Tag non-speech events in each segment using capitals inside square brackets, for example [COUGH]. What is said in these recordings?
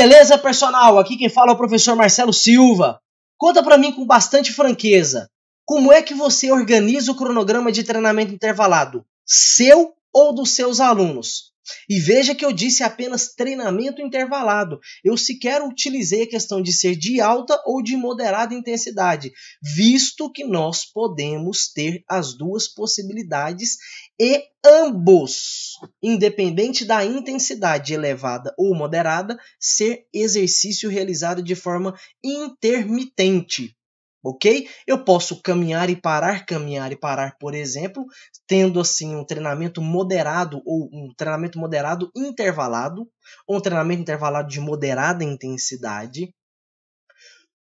Beleza, personal? Aqui quem fala é o professor Marcelo Silva. Conta para mim com bastante franqueza. Como é que você organiza o cronograma de treinamento intervalado? Seu ou dos seus alunos? E veja que eu disse apenas treinamento intervalado. Eu sequer utilizei a questão de ser de alta ou de moderada intensidade, visto que nós podemos ter as duas possibilidades e ambos, independente da intensidade elevada ou moderada, ser exercício realizado de forma intermitente ok? Eu posso caminhar e parar, caminhar e parar, por exemplo, tendo assim um treinamento moderado ou um treinamento moderado intervalado, ou um treinamento intervalado de moderada intensidade,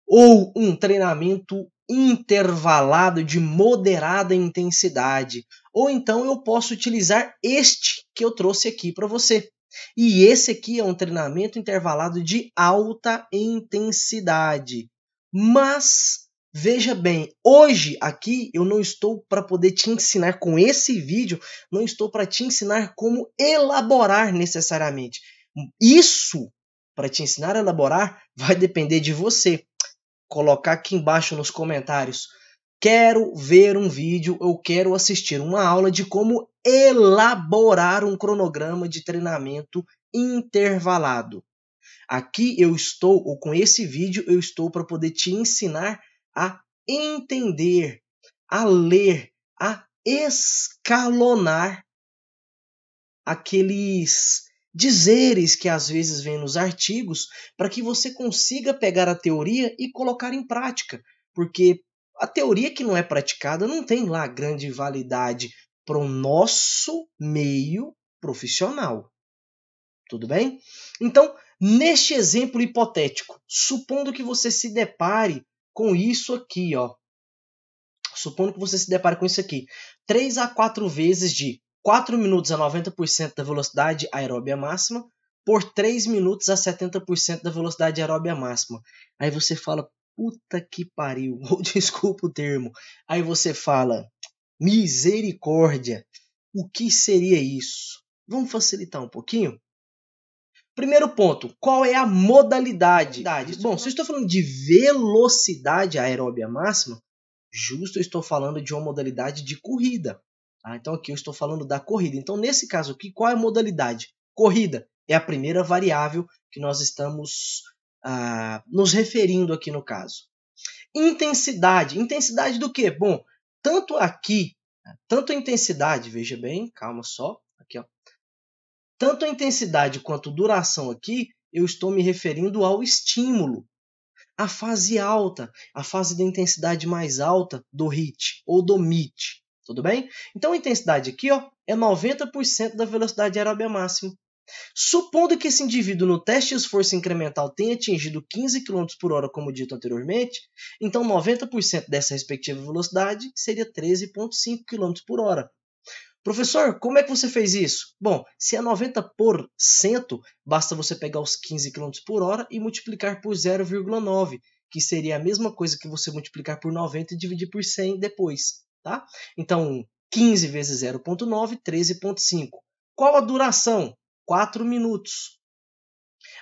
ou um treinamento intervalado de moderada intensidade, ou então eu posso utilizar este que eu trouxe aqui para você. E esse aqui é um treinamento intervalado de alta intensidade. Mas Veja bem, hoje aqui eu não estou para poder te ensinar com esse vídeo, não estou para te ensinar como elaborar necessariamente. Isso para te ensinar a elaborar vai depender de você. Colocar aqui embaixo nos comentários. Quero ver um vídeo, eu quero assistir uma aula de como elaborar um cronograma de treinamento intervalado. Aqui eu estou, ou com esse vídeo eu estou para poder te ensinar a entender, a ler, a escalonar aqueles dizeres que às vezes vem nos artigos, para que você consiga pegar a teoria e colocar em prática, porque a teoria que não é praticada não tem lá grande validade para o nosso meio profissional. Tudo bem? Então, neste exemplo hipotético, supondo que você se depare com isso aqui, ó. Supondo que você se depare com isso aqui. 3 a 4 vezes de 4 minutos a 90% da velocidade aeróbia máxima por 3 minutos a 70% da velocidade aeróbia máxima. Aí você fala, puta que pariu, [LAUGHS] ou desculpa o termo. Aí você fala, misericórdia, o que seria isso? Vamos facilitar um pouquinho? Primeiro ponto, qual é a modalidade? Bom, se eu estou falando de velocidade aeróbia máxima, justo eu estou falando de uma modalidade de corrida. Tá? Então aqui eu estou falando da corrida. Então nesse caso aqui, qual é a modalidade? Corrida é a primeira variável que nós estamos ah, nos referindo aqui no caso. Intensidade. Intensidade do que? Bom, tanto aqui, né, tanto a intensidade, veja bem, calma só, tanto a intensidade quanto duração aqui, eu estou me referindo ao estímulo. A fase alta, a fase da intensidade mais alta do HIT ou do MIT, tudo bem? Então a intensidade aqui ó, é 90% da velocidade aeróbia máxima. Supondo que esse indivíduo no teste de esforço incremental tenha atingido 15 km por hora, como dito anteriormente, então 90% dessa respectiva velocidade seria 13,5 km por hora, Professor, como é que você fez isso? Bom, se é 90%, por cento, basta você pegar os 15 km por hora e multiplicar por 0,9, que seria a mesma coisa que você multiplicar por 90 e dividir por 100 depois, tá? Então, 15 vezes 0,9, 13,5. Qual a duração? 4 minutos.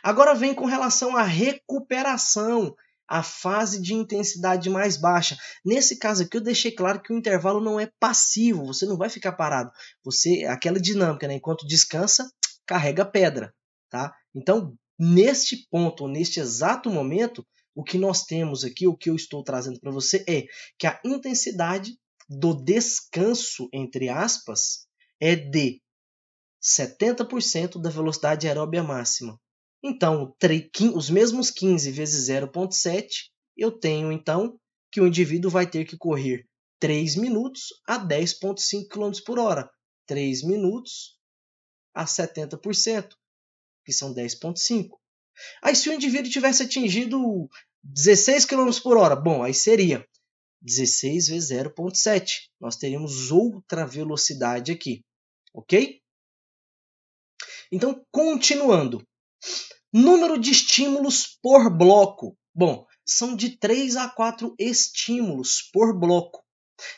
Agora vem com relação à recuperação a fase de intensidade mais baixa. Nesse caso aqui eu deixei claro que o intervalo não é passivo, você não vai ficar parado. Você aquela dinâmica, né? enquanto descansa, carrega pedra, tá? Então, neste ponto, neste exato momento, o que nós temos aqui, o que eu estou trazendo para você é que a intensidade do descanso, entre aspas, é de 70% da velocidade aeróbia máxima. Então, os mesmos 15 vezes 0,7, eu tenho então que o indivíduo vai ter que correr 3 minutos a 10,5 km por hora. 3 minutos a 70%, que são 10,5. Aí, se o indivíduo tivesse atingido 16 km por hora, bom, aí seria 16 vezes 0,7. Nós teríamos outra velocidade aqui, ok? Então, continuando. Número de estímulos por bloco. Bom, são de 3 a 4 estímulos por bloco.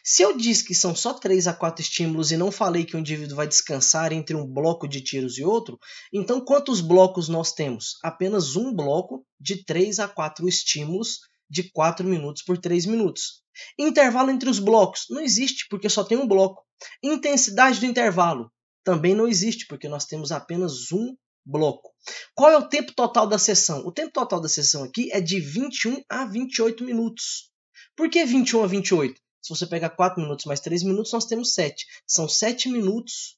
Se eu disse que são só 3 a 4 estímulos e não falei que o indivíduo vai descansar entre um bloco de tiros e outro, então quantos blocos nós temos? Apenas um bloco de 3 a 4 estímulos de 4 minutos por 3 minutos. Intervalo entre os blocos? Não existe, porque só tem um bloco. Intensidade do intervalo? Também não existe, porque nós temos apenas um bloco. Qual é o tempo total da sessão? O tempo total da sessão aqui é de 21 a 28 minutos. Por que 21 a 28? Se você pegar 4 minutos mais 3 minutos, nós temos 7. São 7 minutos.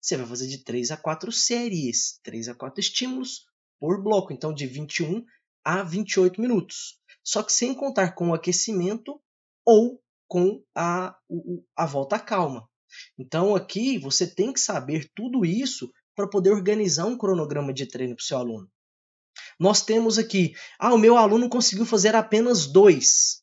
Você vai fazer de 3 a 4 séries, 3 a 4 estímulos por bloco, então de 21 a 28 minutos. Só que sem contar com o aquecimento ou com a, a volta calma. Então aqui você tem que saber tudo isso para poder organizar um cronograma de treino para o seu aluno. Nós temos aqui, ah, o meu aluno conseguiu fazer apenas dois.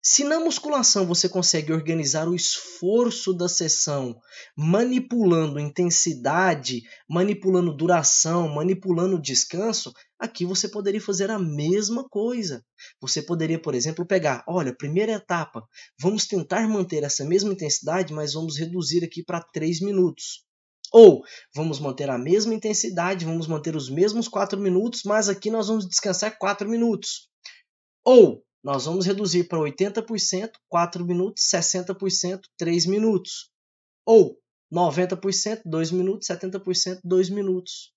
Se na musculação você consegue organizar o esforço da sessão, manipulando intensidade, manipulando duração, manipulando descanso, aqui você poderia fazer a mesma coisa. Você poderia, por exemplo, pegar, olha, primeira etapa, vamos tentar manter essa mesma intensidade, mas vamos reduzir aqui para 3 minutos. Ou vamos manter a mesma intensidade, vamos manter os mesmos 4 minutos, mas aqui nós vamos descansar 4 minutos. Ou nós vamos reduzir para 80%, 4 minutos, 60%, 3 minutos. Ou 90%, 2 minutos, 70%, 2 minutos.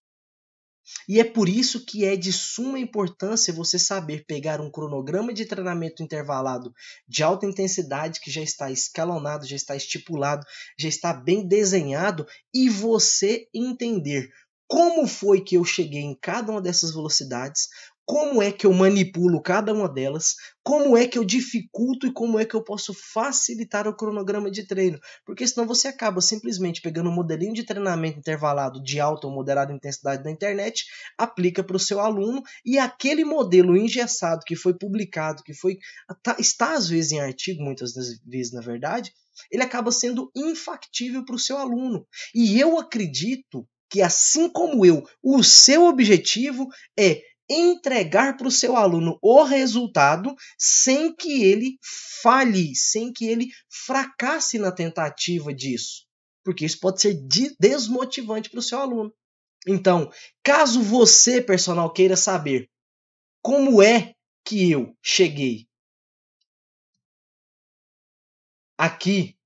E é por isso que é de suma importância você saber pegar um cronograma de treinamento intervalado de alta intensidade que já está escalonado, já está estipulado, já está bem desenhado e você entender como foi que eu cheguei em cada uma dessas velocidades, como é que eu manipulo cada uma delas, como é que eu dificulto e como é que eu posso facilitar o cronograma de treino. Porque senão você acaba simplesmente pegando um modelinho de treinamento intervalado de alta ou moderada intensidade na internet, aplica para o seu aluno e aquele modelo engessado que foi publicado, que foi tá, está às vezes em artigo, muitas vezes na verdade, ele acaba sendo infactível para o seu aluno. E eu acredito que assim como eu, o seu objetivo é entregar para o seu aluno o resultado sem que ele falhe, sem que ele fracasse na tentativa disso. Porque isso pode ser desmotivante para o seu aluno. Então, caso você, personal, queira saber como é que eu cheguei aqui,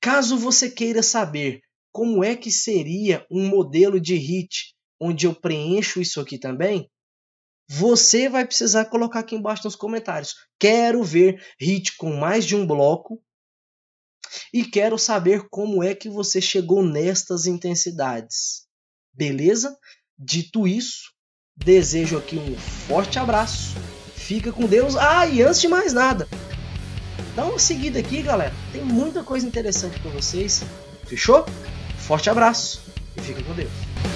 caso você queira saber como é que seria um modelo de HIT onde eu preencho isso aqui também, você vai precisar colocar aqui embaixo nos comentários. Quero ver hit com mais de um bloco e quero saber como é que você chegou nestas intensidades. Beleza? Dito isso, desejo aqui um forte abraço. Fica com Deus. Ah, e antes de mais nada, dá uma seguida aqui, galera. Tem muita coisa interessante para vocês. Fechou? Forte abraço e fica com Deus.